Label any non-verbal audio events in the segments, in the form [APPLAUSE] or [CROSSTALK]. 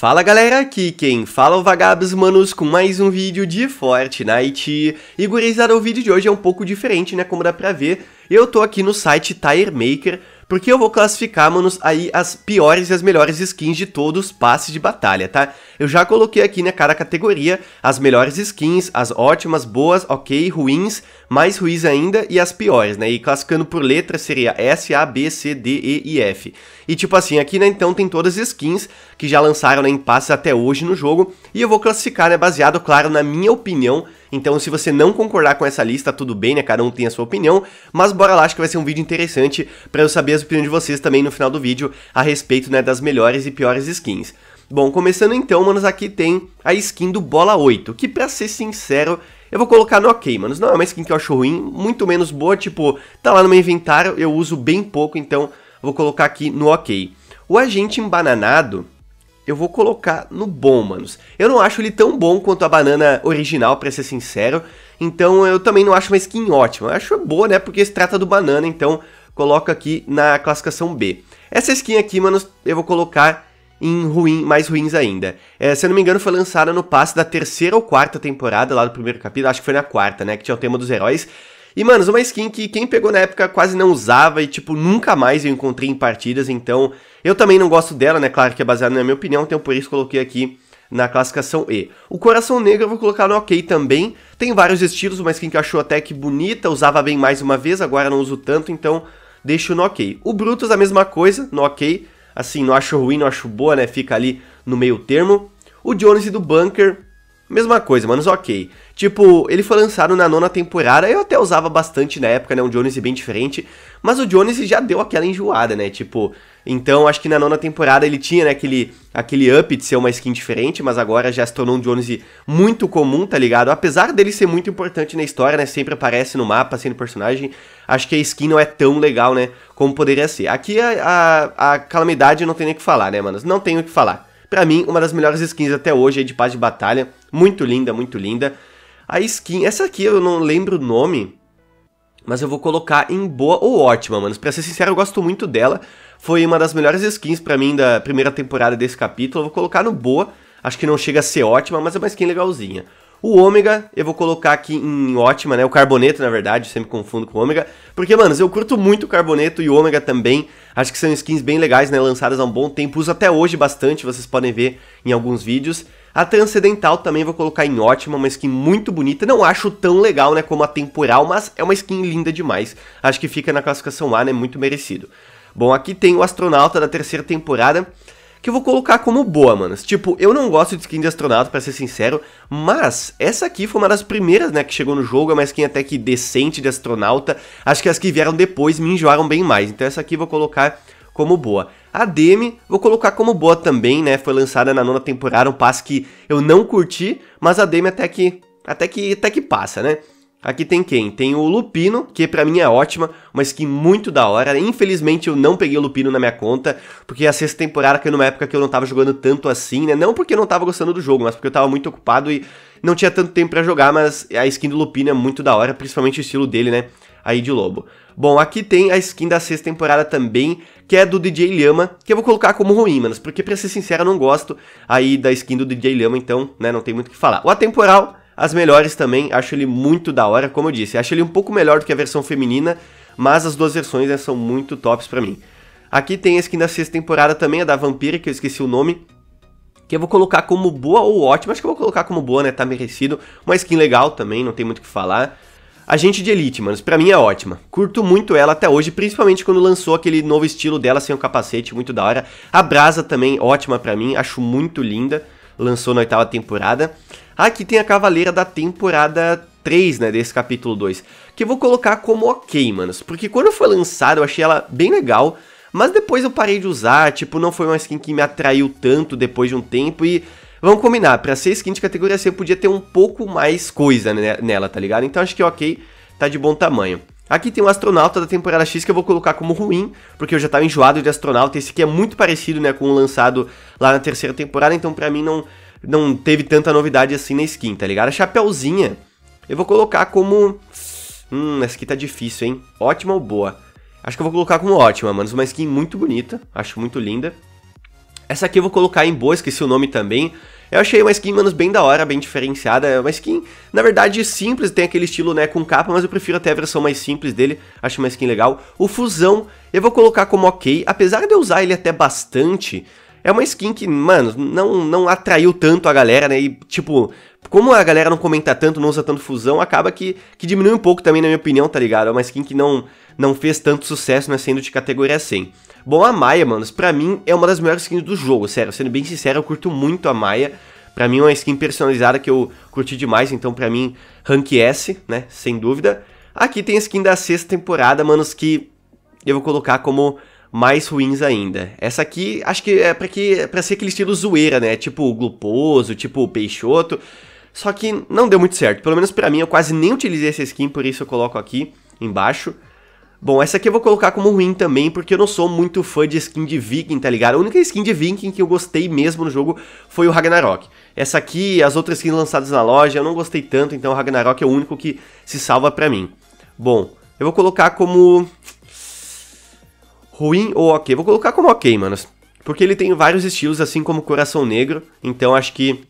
Fala galera, aqui quem fala é o Vagabos Manos com mais um vídeo de Fortnite E gurizada, o vídeo de hoje é um pouco diferente né, como dá pra ver Eu tô aqui no site Tire Maker porque eu vou classificar, manos, aí as piores e as melhores skins de todos os passes de batalha, tá? Eu já coloquei aqui, né, cada categoria, as melhores skins, as ótimas, boas, ok, ruins, mais ruins ainda e as piores, né? E classificando por letra seria S, A, B, C, D, E e F. E tipo assim, aqui, né, então tem todas as skins que já lançaram né, em passes até hoje no jogo, e eu vou classificar, né, baseado, claro, na minha opinião, então, se você não concordar com essa lista, tudo bem, né? Cada um tem a sua opinião, mas bora lá, acho que vai ser um vídeo interessante para eu saber as opiniões de vocês também no final do vídeo a respeito, né, das melhores e piores skins. Bom, começando então, manos, aqui tem a skin do Bola 8, que pra ser sincero, eu vou colocar no ok, manos. Não é uma skin que eu acho ruim, muito menos boa, tipo, tá lá no meu inventário, eu uso bem pouco, então vou colocar aqui no ok. O agente embananado, eu vou colocar no bom, manos. Eu não acho ele tão bom quanto a banana original, para ser sincero. Então eu também não acho uma skin ótima. Eu acho boa, né? Porque se trata do banana, então coloco aqui na classificação B. Essa skin aqui, manos, eu vou colocar em ruim, mais ruins ainda. É, se eu não me engano, foi lançada no passe da terceira ou quarta temporada lá do primeiro capítulo, acho que foi na quarta, né? Que tinha o tema dos heróis. E, manos, uma skin que quem pegou na época quase não usava e, tipo, nunca mais eu encontrei em partidas, então eu também não gosto dela, né? Claro que é baseado na minha opinião, então por isso coloquei aqui na classificação E. O Coração Negro eu vou colocar no OK também. Tem vários estilos, uma skin que achou até que bonita, usava bem mais uma vez, agora não uso tanto, então deixo no OK. O Brutus a mesma coisa, no OK. Assim, não acho ruim, não acho boa, né? Fica ali no meio termo. O Jones do Bunker Mesma coisa, mano, ok. Tipo, ele foi lançado na nona temporada, eu até usava bastante na época, né? Um Jones bem diferente. Mas o Jones já deu aquela enjoada, né? Tipo, então acho que na nona temporada ele tinha, né, aquele, aquele up de ser uma skin diferente, mas agora já se tornou um Jones muito comum, tá ligado? Apesar dele ser muito importante na história, né? Sempre aparece no mapa sendo personagem. Acho que a skin não é tão legal, né? Como poderia ser. Aqui a, a, a calamidade não tem nem o que falar, né, mano? Não tem o que falar. Pra mim, uma das melhores skins até hoje aí de paz de batalha muito linda, muito linda. A skin, essa aqui eu não lembro o nome, mas eu vou colocar em boa ou ótima, mano. Pra ser sincero, eu gosto muito dela. Foi uma das melhores skins pra mim da primeira temporada desse capítulo. Eu vou colocar no boa. Acho que não chega a ser ótima, mas é uma skin legalzinha. O ômega, eu vou colocar aqui em ótima, né? O carboneto, na verdade, sempre confundo com o ômega. Porque, mano, eu curto muito o carboneto e o ômega também. Acho que são skins bem legais, né? Lançadas há um bom tempo. Uso até hoje bastante, vocês podem ver em alguns vídeos. A Transcendental também vou colocar em ótima, uma skin muito bonita. Não acho tão legal, né, como a Temporal, mas é uma skin linda demais. Acho que fica na classificação A, né, muito merecido. Bom, aqui tem o Astronauta da terceira temporada, que eu vou colocar como boa, mano. Tipo, eu não gosto de skin de astronauta, para ser sincero, mas essa aqui foi uma das primeiras, né, que chegou no jogo, é uma skin até que decente de astronauta. Acho que as que vieram depois me enjoaram bem mais, então essa aqui eu vou colocar como boa. A Demi, vou colocar como boa também, né? Foi lançada na nona temporada, um passe que eu não curti, mas a Demi até que até que até que passa, né? Aqui tem quem? Tem o Lupino, que para mim é ótima, uma skin muito da hora. Infelizmente eu não peguei o Lupino na minha conta, porque a sexta temporada caiu numa época que eu não tava jogando tanto assim, né? Não porque eu não tava gostando do jogo, mas porque eu tava muito ocupado e não tinha tanto tempo para jogar, mas a skin do Lupino é muito da hora, principalmente o estilo dele, né? aí de lobo. Bom, aqui tem a skin da sexta temporada também, que é do DJ Lhama, que eu vou colocar como ruim, manos, porque pra ser sincero eu não gosto aí da skin do DJ Lhama, então, né, não tem muito o que falar. O Atemporal, as melhores também, acho ele muito da hora, como eu disse, acho ele um pouco melhor do que a versão feminina, mas as duas versões né, são muito tops pra mim. Aqui tem a skin da sexta temporada também, a da Vampira, que eu esqueci o nome, que eu vou colocar como boa ou ótima, acho que eu vou colocar como boa, né, tá merecido. Uma skin legal também, não tem muito o que falar. Agente de Elite, mano, pra mim é ótima. Curto muito ela até hoje, principalmente quando lançou aquele novo estilo dela sem o capacete, muito da hora. A Brasa também, ótima pra mim, acho muito linda. Lançou na oitava temporada. Aqui tem a Cavaleira da temporada 3, né, desse capítulo 2. Que eu vou colocar como ok, manos. Porque quando foi lançada eu achei ela bem legal. Mas depois eu parei de usar, tipo, não foi uma skin que me atraiu tanto depois de um tempo e Vamos combinar, pra ser skin de categoria C, eu podia ter um pouco mais coisa nela, tá ligado? Então acho que ok, tá de bom tamanho. Aqui tem um astronauta da temporada X que eu vou colocar como ruim, porque eu já tava enjoado de astronauta. Esse aqui é muito parecido, né, com o lançado lá na terceira temporada, então pra mim não, não teve tanta novidade assim na skin, tá ligado? A Chapeuzinha eu vou colocar como... Hum, essa aqui tá difícil, hein? Ótima ou boa? Acho que eu vou colocar como ótima, mano. Uma skin muito bonita, acho muito linda. Essa aqui eu vou colocar em boa, esqueci o nome também. Eu achei uma skin, manos, bem da hora, bem diferenciada. É uma skin, na verdade, simples, tem aquele estilo, né, com capa, mas eu prefiro até a versão mais simples dele. Acho uma skin legal. O Fusão, eu vou colocar como ok, apesar de eu usar ele até bastante. É uma skin que, mano, não, não atraiu tanto a galera, né? E, tipo, como a galera não comenta tanto, não usa tanto fusão, acaba que, que diminui um pouco também, na minha opinião, tá ligado? É uma skin que não, não fez tanto sucesso, né? Sendo de categoria 100. Bom, a Maia, manos, pra mim é uma das melhores skins do jogo, sério. Sendo bem sincero, eu curto muito a Maia. Pra mim é uma skin personalizada que eu curti demais, então pra mim, rank S, né, sem dúvida. Aqui tem a skin da sexta temporada, manos, que eu vou colocar como mais ruins ainda. Essa aqui, acho que é pra, que, é pra ser aquele estilo zoeira, né, tipo gluposo, tipo peixoto. Só que não deu muito certo, pelo menos pra mim, eu quase nem utilizei essa skin, por isso eu coloco aqui embaixo. Bom, essa aqui eu vou colocar como ruim também, porque eu não sou muito fã de skin de viking, tá ligado? A única skin de viking que eu gostei mesmo no jogo foi o Ragnarok. Essa aqui, as outras skins lançadas na loja, eu não gostei tanto, então o Ragnarok é o único que se salva pra mim. Bom, eu vou colocar como... Ruim ou ok? Vou colocar como ok, manos. Porque ele tem vários estilos, assim como Coração Negro, então acho que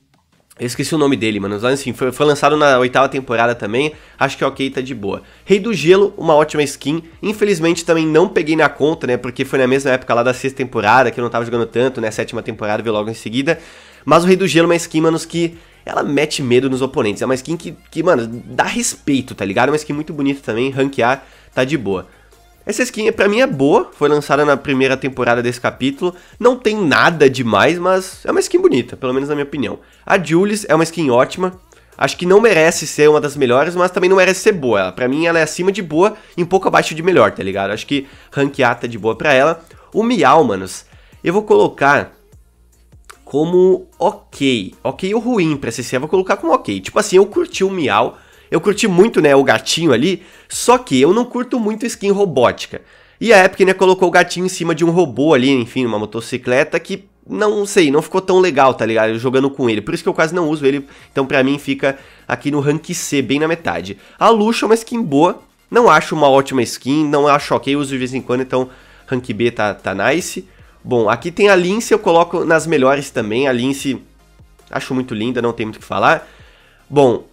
eu esqueci o nome dele, mano. Mas enfim, foi, foi, lançado na oitava temporada também. Acho que é ok, tá de boa. Rei do Gelo, uma ótima skin. Infelizmente também não peguei na conta, né? Porque foi na mesma época lá da sexta temporada, que eu não tava jogando tanto, né? sétima temporada veio logo em seguida. Mas o Rei do Gelo é uma skin, manos, que ela mete medo nos oponentes. É uma skin que, que mano, dá respeito, tá ligado? É uma skin muito bonita também. Ranquear tá de boa. Essa skin pra mim é boa, foi lançada na primeira temporada desse capítulo, não tem nada demais, mas é uma skin bonita, pelo menos na minha opinião. A Julis é uma skin ótima, acho que não merece ser uma das melhores, mas também não merece ser boa. pra mim ela é acima de boa e um pouco abaixo de melhor, tá ligado? Acho que ranquear tá de boa pra ela. O Miau, manos, eu vou colocar como ok. Ok ou ruim pra CC, eu vou colocar como ok. Tipo assim, eu curti o Miau, eu curti muito, né, o gatinho ali, só que eu não curto muito skin robótica. E a Epic, né, colocou o gatinho em cima de um robô ali, enfim, uma motocicleta que não sei, não ficou tão legal, tá ligado? Jogando com ele. Por isso que eu quase não uso ele. Então, pra mim, fica aqui no rank C, bem na metade. A luxo, é uma skin boa. Não acho uma ótima skin, não acho ok, uso de vez em quando, então rank B tá, tá nice. Bom, aqui tem a Lince, eu coloco nas melhores também. A Lince acho muito linda, não tem muito o que falar. Bom,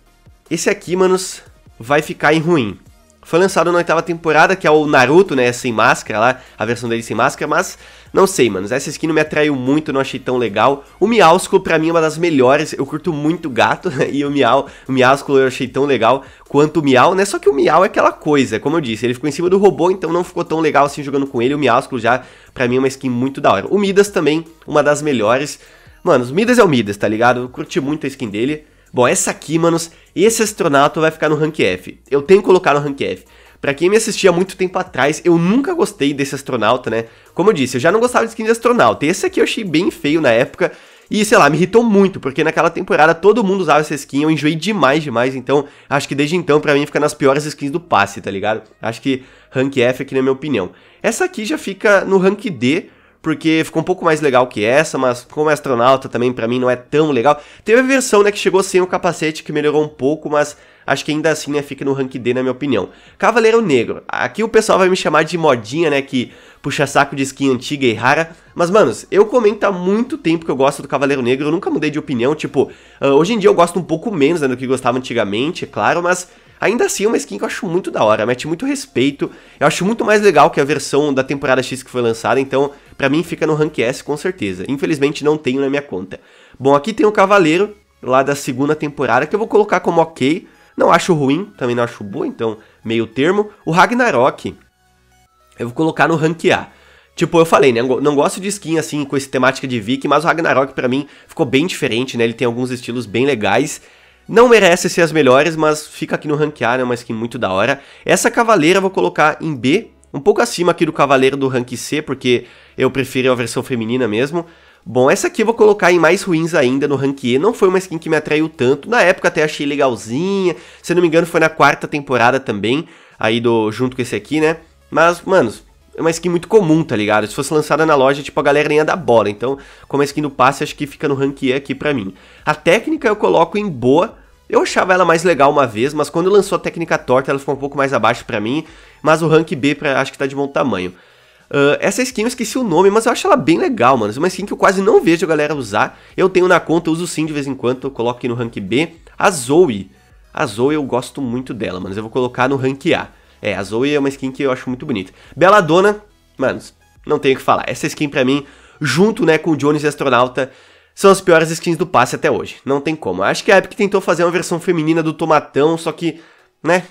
esse aqui, manos, vai ficar em ruim. Foi lançado na oitava temporada, que é o Naruto, né? Sem máscara lá, a versão dele sem máscara, mas não sei, manos. Essa skin não me atraiu muito, não achei tão legal. O Miausculo, pra mim, é uma das melhores. Eu curto muito gato, [LAUGHS] né, e o Miau, o Miausculo eu achei tão legal quanto o Miau, né? Só que o Miau é aquela coisa, como eu disse, ele ficou em cima do robô, então não ficou tão legal assim jogando com ele. O Miausculo já, pra mim, é uma skin muito da hora. O Midas também, uma das melhores. Mano, o Midas é o Midas, tá ligado? Eu curti muito a skin dele. Bom, essa aqui, manos, esse astronato vai ficar no rank F. Eu tenho que colocar no rank F. Pra quem me assistia há muito tempo atrás, eu nunca gostei desse astronauta, né? Como eu disse, eu já não gostava de skin de astronauta. Esse aqui eu achei bem feio na época. E, sei lá, me irritou muito, porque naquela temporada todo mundo usava essa skin, eu enjoei demais, demais, então acho que desde então pra mim fica nas piores skins do passe, tá ligado? Acho que rank F aqui é na minha opinião. Essa aqui já fica no rank D, porque ficou um pouco mais legal que essa, mas como astronauta também para mim não é tão legal. Teve a versão, né, que chegou sem o capacete, que melhorou um pouco, mas acho que ainda assim, né, fica no rank D na minha opinião. Cavaleiro Negro. Aqui o pessoal vai me chamar de modinha, né, que puxa saco de skin antiga e rara. Mas, manos, eu comento há muito tempo que eu gosto do Cavaleiro Negro, eu nunca mudei de opinião, tipo, uh, hoje em dia eu gosto um pouco menos né, do que gostava antigamente, é claro, mas Ainda assim, é uma skin que eu acho muito da hora, mete muito respeito. Eu acho muito mais legal que a versão da temporada X que foi lançada, então para mim fica no Rank S com certeza. Infelizmente não tenho na minha conta. Bom, aqui tem o Cavaleiro, lá da segunda temporada, que eu vou colocar como ok. Não acho ruim, também não acho boa, então meio termo. O Ragnarok, eu vou colocar no Rank A. Tipo, eu falei, né? Não gosto de skin assim com essa temática de Viking, mas o Ragnarok para mim ficou bem diferente, né? Ele tem alguns estilos bem legais. Não merece ser as melhores, mas fica aqui no ranquear, é uma skin muito da hora. Essa cavaleira eu vou colocar em B, um pouco acima aqui do cavaleiro do rank C, porque eu prefiro a versão feminina mesmo. Bom, essa aqui eu vou colocar em mais ruins ainda no rank E, não foi uma skin que me atraiu tanto, na época até achei legalzinha, se não me engano foi na quarta temporada também, aí do junto com esse aqui, né? Mas, manos, é uma skin muito comum, tá ligado? Se fosse lançada na loja, tipo, a galera nem ia dar bola. Então, como a skin do passe, acho que fica no rank E aqui pra mim. A técnica eu coloco em boa. Eu achava ela mais legal uma vez, mas quando lançou a técnica torta, ela ficou um pouco mais abaixo pra mim. Mas o rank B pra, acho que tá de bom tamanho. Uh, essa skin eu esqueci o nome, mas eu acho ela bem legal, mano. É uma skin que eu quase não vejo a galera usar. Eu tenho na conta, uso sim de vez em quando, eu coloco aqui no rank B. A Zoe. A Zoe eu gosto muito dela, mano. Eu vou colocar no rank A. É, a Zoe é uma skin que eu acho muito bonita. Bela Dona, mano, não tenho o que falar. Essa skin pra mim, junto né, com o Jones e Astronauta, são as piores skins do passe até hoje. Não tem como. Acho que a Epic tentou fazer uma versão feminina do Tomatão, só que, né,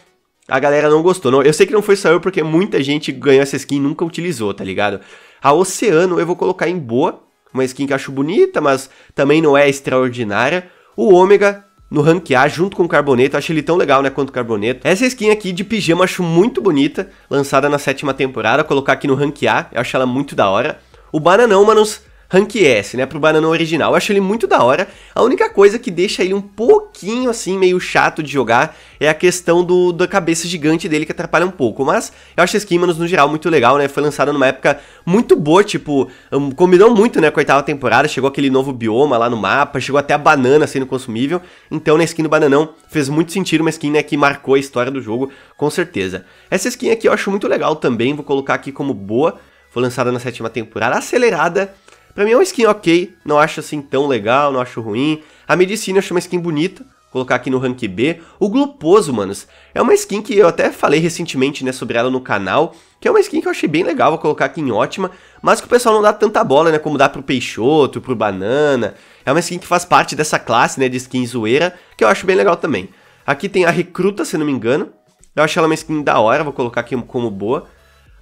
a galera não gostou. Não, eu sei que não foi só eu, porque muita gente ganhou essa skin e nunca utilizou, tá ligado? A Oceano eu vou colocar em boa, uma skin que eu acho bonita, mas também não é extraordinária. O Ômega no rank A junto com o Carboneto. Acho ele tão legal, né, quanto o Carboneto. Essa skin aqui de pijama acho muito bonita, lançada na sétima temporada. Colocar aqui no rank A, eu acho ela muito da hora. O Bananão, manos, Rank S, né, pro Banana original. Eu acho ele muito da hora. A única coisa que deixa ele um pouquinho assim meio chato de jogar é a questão do da cabeça gigante dele que atrapalha um pouco, mas eu acho esse Kimanos no geral muito legal, né? Foi lançado numa época muito boa, tipo, hum, combinou muito, né, com a oitava temporada, chegou aquele novo bioma lá no mapa, chegou até a banana sendo consumível. Então, na skin do Bananão fez muito sentido, uma skin né, que marcou a história do jogo, com certeza. Essa skin aqui eu acho muito legal também, vou colocar aqui como boa. Foi lançada na sétima temporada, acelerada Pra mim é uma skin ok, não acho assim tão legal, não acho ruim. A medicina eu acho uma skin bonita, colocar aqui no Rank B. O Gluposo, manos, é uma skin que eu até falei recentemente, né, sobre ela no canal, que é uma skin que eu achei bem legal, vou colocar aqui em ótima, mas que o pessoal não dá tanta bola, né, como dá pro Peixoto, pro Banana. É uma skin que faz parte dessa classe, né, de skin zoeira, que eu acho bem legal também. Aqui tem a Recruta, se não me engano. Eu acho ela uma skin da hora, vou colocar aqui como boa.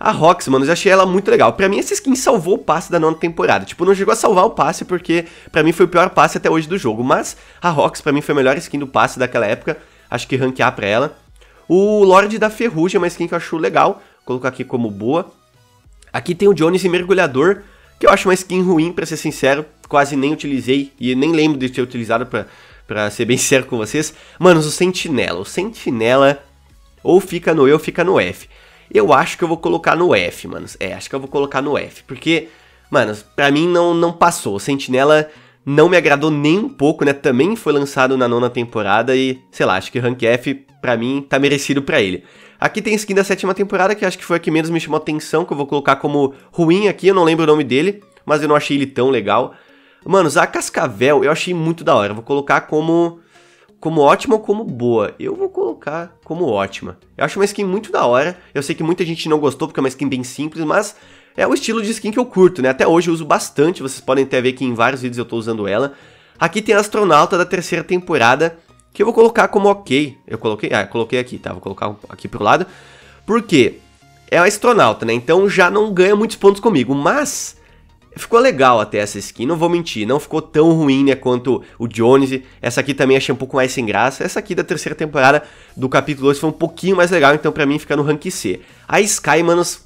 A Rox, mano, eu já achei ela muito legal. Pra mim, essa skin salvou o passe da nona temporada. Tipo, não chegou a salvar o passe porque pra mim foi o pior passe até hoje do jogo. Mas a Rox, pra mim, foi a melhor skin do passe daquela época. Acho que ranquear pra ela. O Lorde da Ferrugem é uma skin que eu acho legal. Vou colocar aqui como boa. Aqui tem o Jones e Mergulhador, que eu acho uma skin ruim, pra ser sincero. Quase nem utilizei e nem lembro de ter utilizado pra, pra ser bem sincero [LAUGHS] com vocês. Manos, o Sentinela. O Sentinela ou fica no E ou fica no F. Eu acho que eu vou colocar no F, manos. É, acho que eu vou colocar no F. Porque, manos, pra mim não, não passou. Sentinela não me agradou nem um pouco, né? Também foi lançado na nona temporada e, sei lá, acho que Rank F, pra mim, tá merecido pra ele. Aqui tem skin da sétima temporada, que acho que foi a que menos me chamou atenção, que eu vou colocar como ruim aqui, eu não lembro o nome dele, mas eu não achei ele tão legal. Manos, a Cascavel eu achei muito da hora, vou colocar como como ótima ou como boa. Eu vou colocar como ótima. Eu acho uma skin muito da hora. Eu sei que muita gente não gostou porque é uma skin bem simples, mas é o estilo de skin que eu curto, né? Até hoje eu uso bastante, vocês podem até ver que em vários vídeos eu tô usando ela. Aqui tem a astronauta da terceira temporada, que eu vou colocar como ok. Eu coloquei, ah, eu coloquei aqui, tá? Vou colocar aqui pro lado. Por quê? É a astronauta, né? Então já não ganha muitos pontos comigo, mas Ficou legal até essa skin, não vou mentir, não ficou tão ruim né, quanto o Jones. Essa aqui também achei um pouco mais sem graça. Essa aqui da terceira temporada do capítulo 2 foi um pouquinho mais legal, então pra mim fica no rank C. A Sky, manos,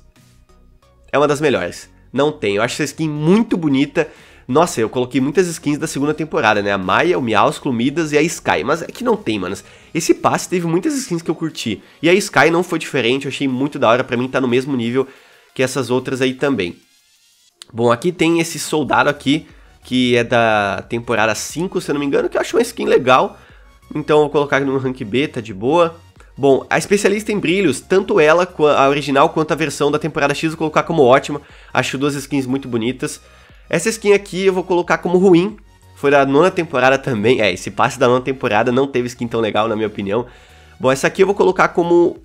é uma das melhores. Não tem, eu acho essa skin muito bonita. Nossa, eu coloquei muitas skins da segunda temporada, né? A Maia, o Miaus, o Midas e a Sky. Mas é que não tem, manos. Esse passe teve muitas skins que eu curti. E a Sky não foi diferente, eu achei muito da hora. Pra mim tá no mesmo nível que essas outras aí também. Bom, aqui tem esse soldado aqui, que é da temporada 5, se eu não me engano, que eu acho uma skin legal. Então vou colocar no rank B, tá de boa. Bom, a especialista em brilhos, tanto ela, a original, quanto a versão da temporada X, vou colocar como ótima. Acho duas skins muito bonitas. Essa skin aqui eu vou colocar como ruim. Foi da nona temporada também. É, esse passe da nona temporada não teve skin tão legal, na minha opinião. Bom, essa aqui eu vou colocar como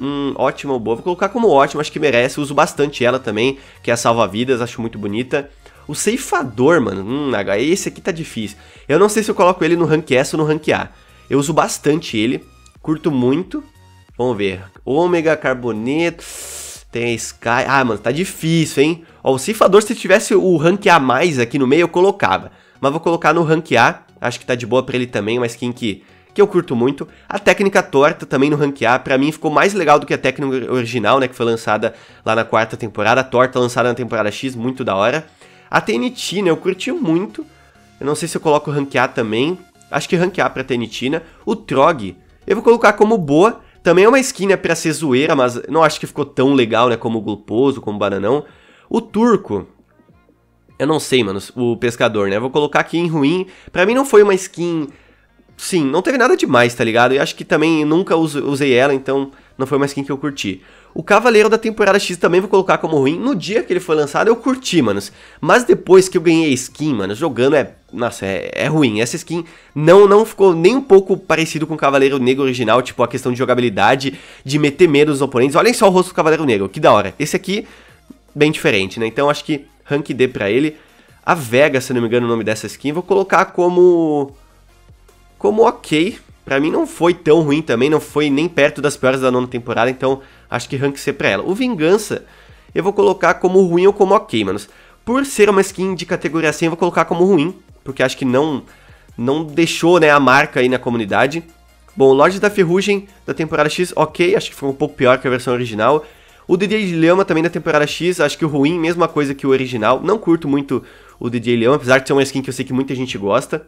Hum, ótima boa. Vou colocar como ótima, acho que merece. Uso bastante ela também, que é a salva-vidas, acho muito bonita. O ceifador, mano. Hum, esse aqui tá difícil. Eu não sei se eu coloco ele no rank S ou no rank A. Eu uso bastante ele. Curto muito. Vamos ver. Ômega, carboneto. Tem a Sky. Ah, mano, tá difícil, hein? Ó, o ceifador, se tivesse o rank A mais aqui no meio, eu colocava. Mas vou colocar no rank A. Acho que tá de boa pra ele também, mas quem que que eu curto muito. A técnica torta também no ranquear, para mim ficou mais legal do que a técnica original, né, que foi lançada lá na quarta temporada, a torta lançada na temporada X, muito da hora. A TNT, né, eu curti muito. Eu não sei se eu coloco ranquear também. Acho que ranquear pra né? O Trog, eu vou colocar como boa. Também é uma skin, né, pra ser zoeira, mas não acho que ficou tão legal, né, como o Gluposo, como o Bananão. O Turco, eu não sei, mano, o pescador, né? Vou colocar aqui em ruim. Para mim não foi uma skin sim, não teve nada demais, tá ligado? E acho que também nunca usei ela, então não foi mais skin que eu curti. O Cavaleiro da temporada X também vou colocar como ruim. No dia que ele foi lançado, eu curti, manos. Mas depois que eu ganhei skin, mano, jogando é. Nossa, é, é ruim. Essa skin não, não ficou nem um pouco parecido com o Cavaleiro Negro original. Tipo, a questão de jogabilidade, de meter medo nos oponentes. Olhem só o rosto do Cavaleiro Negro, que da hora. Esse aqui, bem diferente, né? Então acho que rank D pra ele. A Vega, se não me engano, o nome dessa skin, vou colocar como como ok. Para mim não foi tão ruim também, não foi nem perto das piores da nona temporada, então acho que rank C pra ela. O Vingança eu vou colocar como ruim ou como ok, manos. Por ser uma skin de categoria 100 eu vou colocar como ruim, porque acho que não não deixou né, a marca aí na comunidade. Bom, Lorde da Ferrugem da temporada X, ok, acho que foi um pouco pior que a versão original. O DJ Leama também da temporada X, acho que o ruim, mesma coisa que o original. Não curto muito o DJ Leama, apesar de ser uma skin que eu sei que muita gente gosta.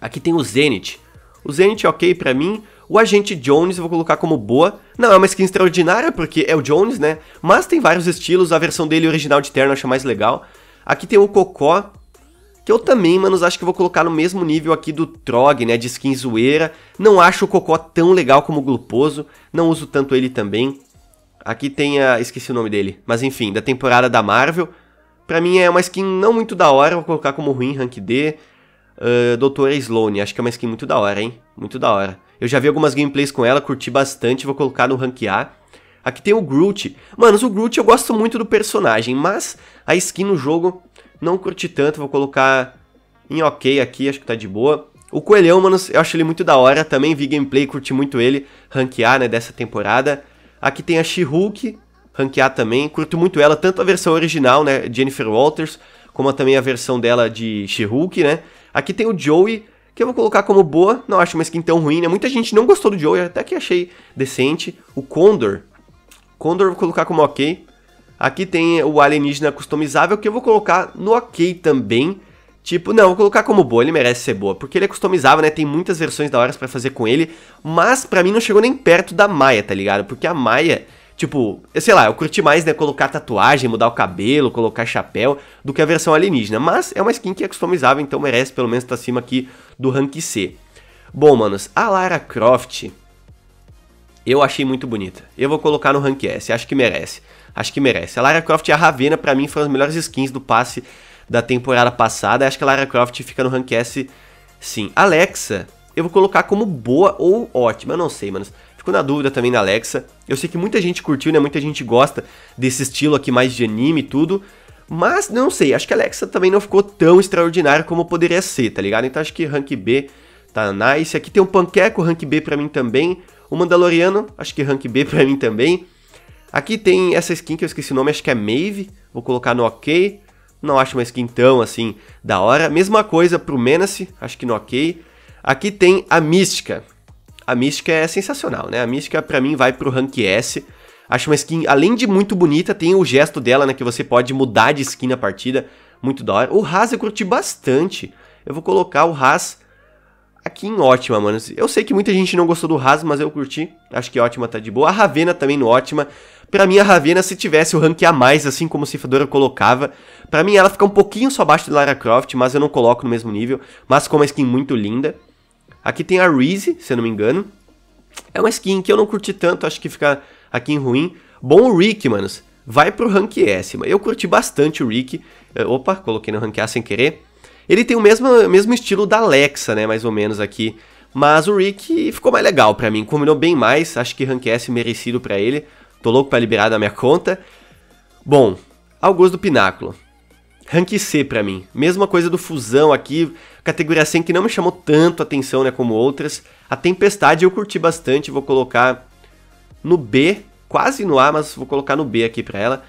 Aqui tem o Zenith. O Zenith é ok para mim. O Agente Jones eu vou colocar como boa. Não, é uma skin extraordinária, porque é o Jones, né? Mas tem vários estilos, a versão dele original de terno eu acho mais legal. Aqui tem o Cocó, que eu também, manos, acho que vou colocar no mesmo nível aqui do Trog, né, de skin zoeira. Não acho o Cocó tão legal como o Gluposo, não uso tanto ele também. Aqui tem a... esqueci o nome dele, mas enfim, da temporada da Marvel. Pra mim é uma skin não muito da hora, vou colocar como ruim, rank D. Ah, Doutora Sloane. Acho que é uma skin muito da hora, hein? Muito da hora. Eu já vi algumas gameplays com ela, curti bastante, vou colocar no A. Aqui tem o Groot. Manos, o Groot eu gosto muito do personagem, mas a skin no jogo não curti tanto, vou colocar em ok aqui, acho que tá de boa. O Coelhão, manos, eu acho ele muito da hora, também vi gameplay, curti muito ele, A, né, dessa temporada. Aqui tem a She-Hulk, A também, curto muito ela, tanto a versão original, né, Jennifer Walters, como também a versão dela de She-Hulk, né, Aqui tem o Joey, que eu vou colocar como boa, não acho uma skin tão ruim, né? Muita gente não gostou do Joey, até que achei decente. O Condor, Condor eu vou colocar como ok. Aqui tem o alienígena customizável, que eu vou colocar no ok também. Tipo, não, vou colocar como boa, ele merece ser boa, porque ele é customizável, né? Tem muitas versões da hora para fazer com ele, mas para mim não chegou nem perto da Maia, tá ligado? Porque a Maia Tipo, eu sei lá, eu curti mais, né, colocar tatuagem, mudar o cabelo, colocar chapéu, do que a versão alienígena. Mas é uma skin que é customizável, então merece pelo menos estar tá acima aqui do rank C. Bom, manos, a Lara Croft eu achei muito bonita. Eu vou colocar no rank S, acho que merece. Acho que merece. A Lara Croft e a Ravena, para mim, foram as melhores skins do passe da temporada passada. Acho que a Lara Croft fica no rank S, sim. Alexa, eu vou colocar como boa ou ótima, eu não sei, manos. Ficou na dúvida também na Alexa. Eu sei que muita gente curtiu, né? Muita gente gosta desse estilo aqui mais de anime e tudo. Mas não sei, acho que a Alexa também não ficou tão extraordinária como poderia ser, tá ligado? Então acho que rank B tá nice. Aqui tem um Panqueco, rank B pra mim também. O Mandaloriano, acho que rank B [LAUGHS] pra mim também. Aqui tem essa skin que eu esqueci o nome, acho que é Maeve. Vou colocar no OK. Não acho uma skin tão assim da hora. Mesma coisa pro Menace, acho que no OK. Aqui tem a Mística. A Mística é sensacional, né? A Mística para mim vai pro rank S. Acho uma skin, além de muito bonita, tem o gesto dela, né? Que você pode mudar de skin na partida. Muito da hora. O Haas eu curti bastante. Eu vou colocar o Haas aqui em ótima, mano. Eu sei que muita gente não gostou do Haas, mas eu curti. Acho que é ótima tá de boa. A Ravena também no ótima. Pra mim, a Ravena, se tivesse o rank a mais, assim como o Cifadora colocava, pra mim ela fica um pouquinho só abaixo de Lara Croft, mas eu não coloco no mesmo nível. Mas com uma skin muito linda. Aqui tem a Reese, se eu não me engano. É uma skin que eu não curti tanto, acho que fica aqui em ruim. Bom o Rick, manos. Vai pro Rank S, mano. Eu curti bastante o Rick. É, opa, coloquei no Rank A sem querer. Ele tem o mesmo, mesmo estilo da Alexa, né, mais ou menos aqui. Mas o Rick ficou mais legal pra mim, combinou bem mais. Acho que Rank S merecido pra ele. Tô louco pra liberar da minha conta. Bom, ao gosto do Pináculo. Rank C para mim. Mesma coisa do Fusão aqui, categoria 100 que não me chamou tanto atenção, né, como outras. A Tempestade eu curti bastante, vou colocar no B, quase no A, mas vou colocar no B aqui para ela.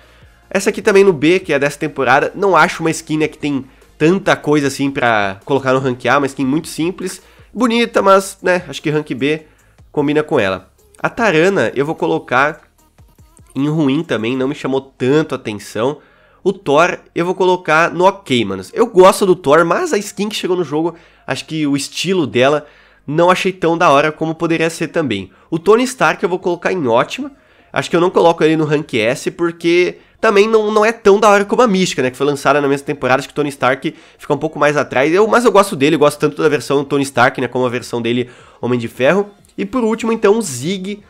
Essa aqui também no B, que é dessa temporada, não acho uma skin né, que tem tanta coisa assim para colocar no rank A, uma skin muito simples, bonita, mas né, acho que rank B combina com ela. A Tarana eu vou colocar em ruim também, não me chamou tanto atenção. O Thor eu vou colocar no ok, manos. Eu gosto do Thor, mas a skin que chegou no jogo, acho que o estilo dela não achei tão da hora como poderia ser também. O Tony Stark eu vou colocar em ótima. Acho que eu não coloco ele no Rank S porque também não, não é tão da hora como a Mística, né? Que foi lançada na mesma temporada, acho que o Tony Stark fica um pouco mais atrás. Eu, mas eu gosto dele, eu gosto tanto da versão Tony Stark, né? Como a versão dele Homem de Ferro. E por último, então, o Zig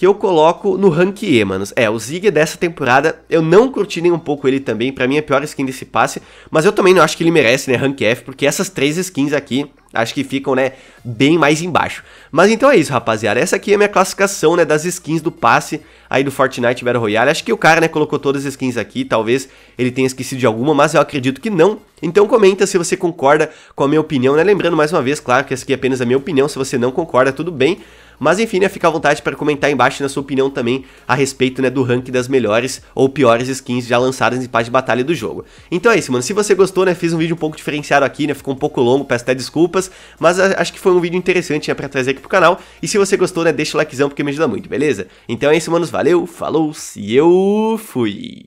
que eu coloco no rank E, manos. É, o Zig dessa temporada, eu não curti nem um pouco ele também, pra mim é pior skin desse passe, mas eu também não acho que ele merece, né, rank F, porque essas três skins aqui, acho que ficam, né, bem mais embaixo. Mas então é isso, rapaziada, essa aqui é a minha classificação, né, das skins do passe aí do Fortnite Battle Royale. Acho que o cara, né, colocou todas as skins aqui, talvez ele tenha esquecido de alguma, mas eu acredito que não. Então comenta se você concorda com a minha opinião, né, lembrando mais uma vez, claro que essa aqui é apenas a minha opinião, se você não concorda, tudo bem, mas enfim, né, fica à vontade para comentar aí embaixo na sua opinião também a respeito né, do ranking das melhores ou piores skins já lançadas em paz de batalha do jogo. Então é isso, mano. Se você gostou, né, fiz um vídeo um pouco diferenciado aqui, né, ficou um pouco longo, peço até desculpas, mas acho que foi um vídeo interessante né, para trazer aqui pro canal. E se você gostou, né, deixa o likezão porque me ajuda muito, beleza? Então é isso, manos. Valeu, falou, se eu fui!